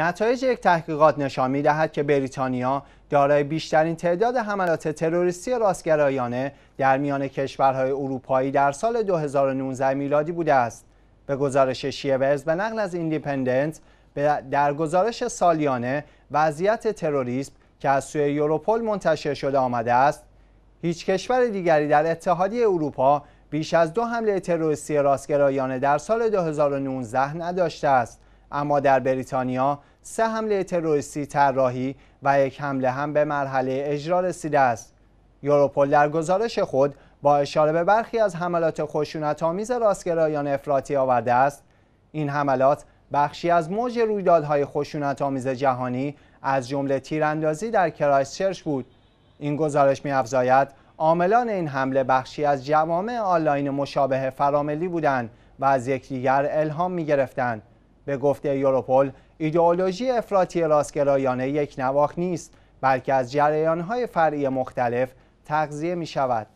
نتایج یک تحقیقات نشان می دهد که بریتانیا دارای بیشترین تعداد حملات تروریستی راستگرایانه در میان کشورهای اروپایی در سال 2019 میلادی بوده است. به گزارش شیوز به نقل از ایندیپندنت در گزارش سالیانه وضعیت تروریسم که از سوی یوروپول منتشر شده آمده است هیچ کشور دیگری در اتحادیه اروپا بیش از دو حمله تروریستی راستگرایانه در سال 2019 نداشته است اما در بریتانیا سه حمله تروریستی طراحی و یک حمله هم به مرحله اجرا رسیده است یوروپل در گزارش خود با اشاره به برخی از حملات آمیز راستگرایان افراطی آورده است این حملات بخشی از موج رویدادهای آمیز جهانی از جمله تیراندازی در کرایستچرچ بود این گزارش میافزاید عاملان این حمله بخشی از جوامع آنلاین مشابه فراملی بودند و از یکدیگر الهام می‌گرفتند. به گفته یوروپول ایدئولوژی افراطی راستگرایانه یک نواخ نیست بلکه از جریانهای فرعی مختلف تغذیه می شود